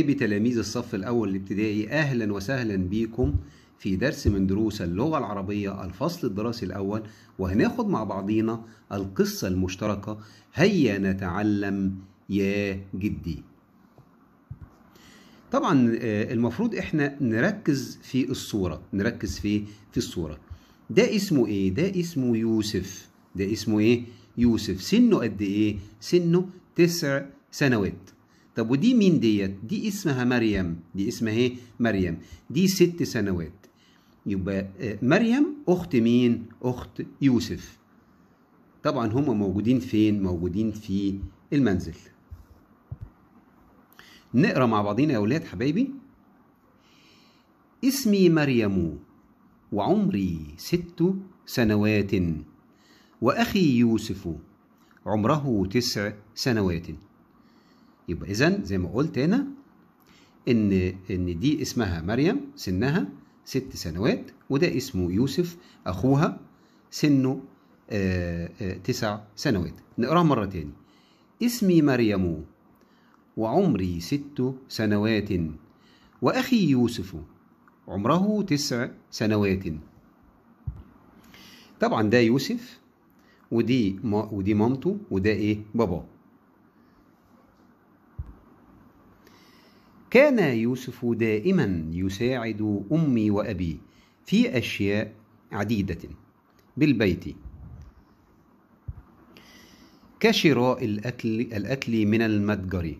طيب تلاميذ الصف الأول الابتدائي أهلا وسهلا بيكم في درس من دروس اللغة العربية الفصل الدراسي الأول وهناخد مع بعضينا القصة المشتركة هيا نتعلم يا جدي طبعا آه، المفروض احنا نركز في الصورة نركز في في الصورة ده اسمه ايه؟ ده اسمه يوسف ده اسمه ايه؟ يوسف سنه قد ايه؟ سنه تسع سنوات طب ودي مين ديت دي اسمها مريم دي اسمها ايه مريم دي ست سنوات يبقى آه، مريم اخت مين اخت يوسف طبعا هما موجودين فين موجودين في المنزل نقرا مع بعضينا يا اولاد حبايبي اسمي مريم وعمري ست سنوات واخي يوسف عمره تسع سنوات يبقى إذا زي ما قلت هنا إن إن دي اسمها مريم سنها ست سنوات وده اسمه يوسف أخوها سنه آآ آه، آآ آه، تسع سنوات نقراها مرة تاني اسمي مريم وعمري ست سنوات وأخي يوسف عمره تسع سنوات طبعا ده يوسف ودي ما ودي مامته وده ايه باباه كان يوسف دائما يساعد امي وابي في اشياء عديده بالبيت كشراء الاكل الاكل من المتجر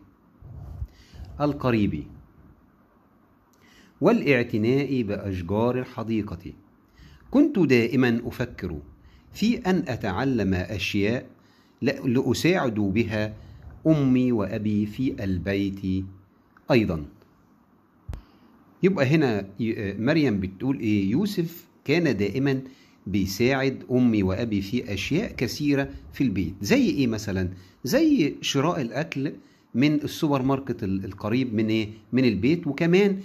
القريب والاعتناء باشجار الحديقه كنت دائما افكر في ان اتعلم اشياء لاساعد بها امي وابي في البيت أيضا يبقى هنا آه، مريم بتقول إيه يوسف كان دائما بيساعد أمي وأبي في أشياء كثيرة في البيت زي إيه مثلا زي شراء الأكل من السوبر ماركت القريب من ايه من البيت وكمان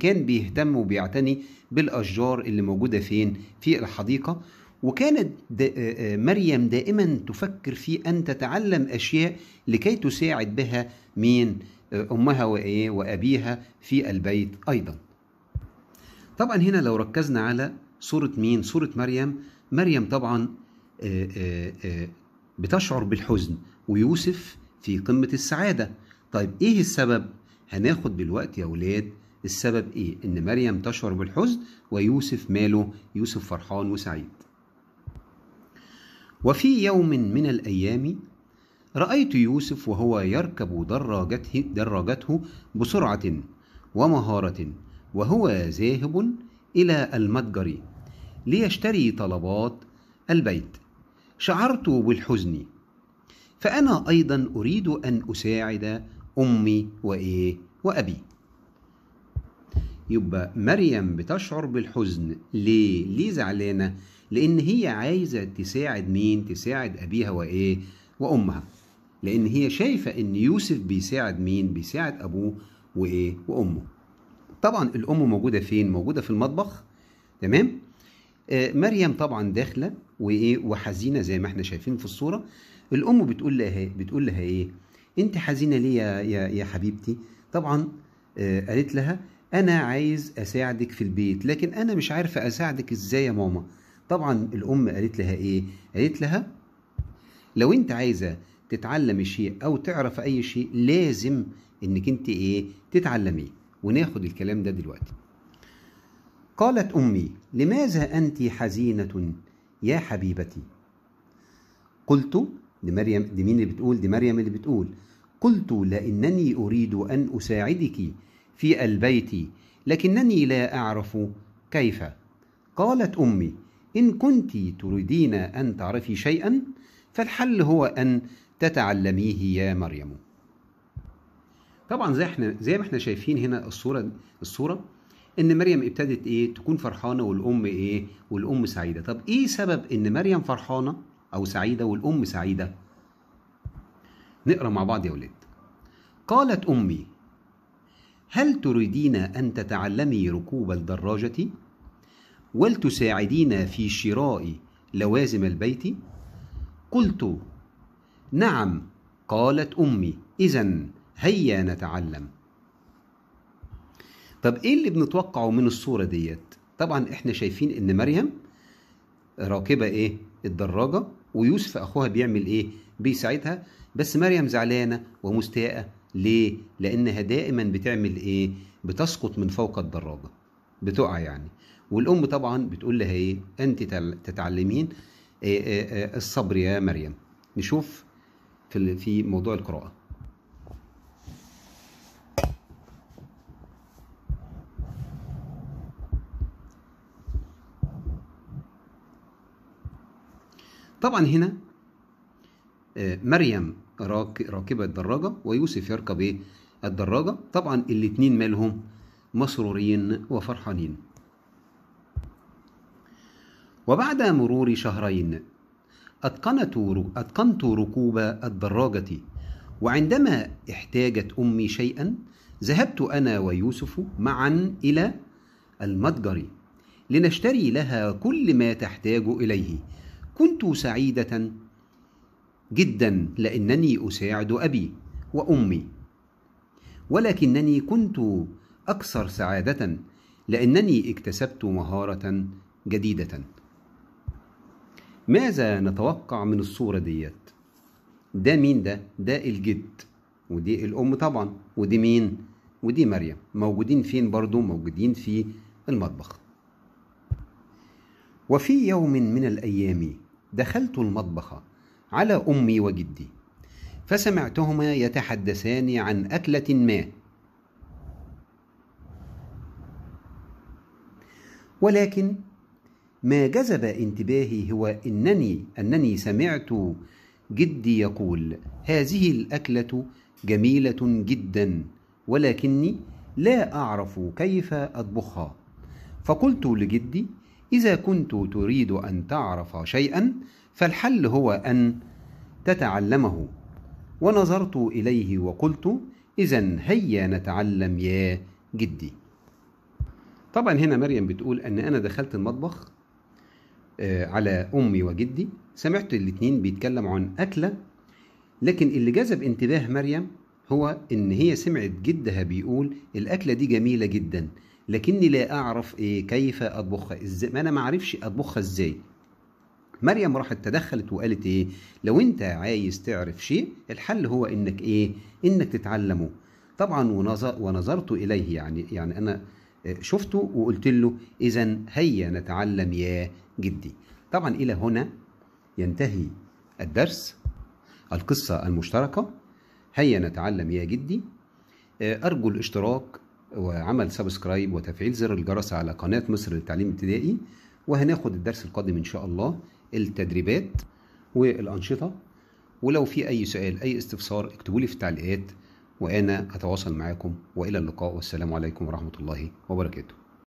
كان بيهتم وبيعتني بالاشجار اللي موجوده فين في الحديقه وكانت دا آه، آه، مريم دائما تفكر في ان تتعلم اشياء لكي تساعد بها مين أمها وإيه وأبيها في البيت أيضا طبعا هنا لو ركزنا على سورة مين سورة مريم مريم طبعا آه، آه، آه، بتشعر بالحزن ويوسف في قمة السعادة طيب إيه السبب؟ هناخد بالوقت يا ولاد السبب إيه؟ إن مريم تشعر بالحزن ويوسف ماله؟ يوسف فرحان وسعيد وفي يوم من الأيام رأيت يوسف وهو يركب دراجته, دراجته بسرعة ومهارة وهو ذاهب إلى المتجر ليشتري طلبات البيت شعرت بالحزن فأنا أيضا أريد أن أساعد أمي وإيه وأبي يبقى مريم بتشعر بالحزن ليه؟ ليه زعلانة؟ لأن هي عايزة تساعد مين؟ تساعد أبيها وإيه؟ وأمها لأن هي شايفة إن يوسف بيساعد مين؟ بيساعد أبوه وإيه؟ وأمه. طبعا الأم موجودة فين؟ موجودة في المطبخ تمام؟ آه مريم طبعا داخلة وإيه؟ وحزينة زي ما إحنا شايفين في الصورة. الأم بتقول لها بتقول لها إيه؟ أنت حزينة ليه يا يا, حبيبتي؟ طبعا آه قالت لها أنا عايز أساعدك في البيت لكن أنا مش عارفة أساعدك إزاي يا ماما. طبعا الأم قالت لها إيه؟ قالت لها لو أنت عايزة تتعلم شيء او تعرف اي شيء لازم انك انت ايه تتعلميه وناخد الكلام ده دلوقتي قالت امي لماذا انت حزينه يا حبيبتي قلت لمريم دي مين اللي بتقول دي مريم اللي بتقول قلت لانني اريد ان اساعدك في البيت لكنني لا اعرف كيف قالت امي ان كنت تريدين ان تعرفي شيئا فالحل هو ان تتعلميه يا مريم طبعا زي احنا زي ما احنا شايفين هنا الصوره الصوره ان مريم ابتدت ايه تكون فرحانه والام ايه والام سعيده طب ايه سبب ان مريم فرحانه او سعيده والام سعيده نقرا مع بعض يا ولاد قالت امي هل تريدين ان تتعلمي ركوب الدراجه ولتساعدين في شراء لوازم البيت قلت نعم قالت أمي إذا هيا نتعلم طب إيه اللي بنتوقعه من الصورة ديت طبعا إحنا شايفين إن مريم راكبة إيه الدراجة ويوسف أخوها بيعمل إيه بيساعدها بس مريم زعلانة ومستاءة ليه لأنها دائما بتعمل إيه بتسقط من فوق الدراجة بتقع يعني والأم طبعا بتقول لها إيه أنت تتعلمين إيه، إيه، إيه، الصبر يا مريم نشوف في في موضوع القراءة طبعا هنا آه، مريم راكبة الدراجة ويوسف يركب ايه الدراجة طبعا الاتنين مالهم مسرورين وفرحانين وبعد مرور شهرين أتقنت, أتقنت ركوب الدراجة وعندما احتاجت أمي شيئا ذهبت أنا ويوسف معا إلى المتجر لنشتري لها كل ما تحتاج إليه كنت سعيدة جدا لأنني أساعد أبي وأمي ولكنني كنت أكثر سعادة لأنني اكتسبت مهارة جديدة ماذا نتوقع من الصورة ديت ده مين ده ده الجد ودي الأم طبعا ودي مين ودي مريم موجودين فين برضو موجودين في المطبخ وفي يوم من الأيام دخلت المطبخ على أمي وجدي فسمعتهما يتحدثان عن أكلة ما ولكن ما جذب انتباهي هو انني انني سمعت جدي يقول هذه الاكله جميله جدا ولكني لا اعرف كيف اطبخها فقلت لجدي اذا كنت تريد ان تعرف شيئا فالحل هو ان تتعلمه ونظرت اليه وقلت اذا هيا نتعلم يا جدي طبعا هنا مريم بتقول ان انا دخلت المطبخ آه، على أمي وجدي سمعت الاتنين بيتكلم عن أكلة لكن اللي جذب انتباه مريم هو إن هي سمعت جدها بيقول الأكلة دي جميلة جدا لكني لا أعرف إيه كيف أطبخها إزاي ما أنا ما أعرفش أطبخها إزاي مريم راحت تدخلت وقالت إيه لو أنت عايز تعرف شيء الحل هو إنك إيه إنك تتعلمه طبعا ونظرت إليه يعني يعني أنا شفته وقلت له إذا هيا نتعلم يا جدي طبعا إلى هنا ينتهي الدرس القصة المشتركة هيا نتعلم يا جدي آه، أرجو الاشتراك وعمل سبسكرايب وتفعيل زر الجرس على قناة مصر للتعليم الابتدائي وهناخد الدرس القادم إن شاء الله التدريبات والأنشطة ولو في أي سؤال أي استفسار اكتبوا لي في التعليقات وأنا أتواصل معكم وإلى اللقاء والسلام عليكم ورحمة الله وبركاته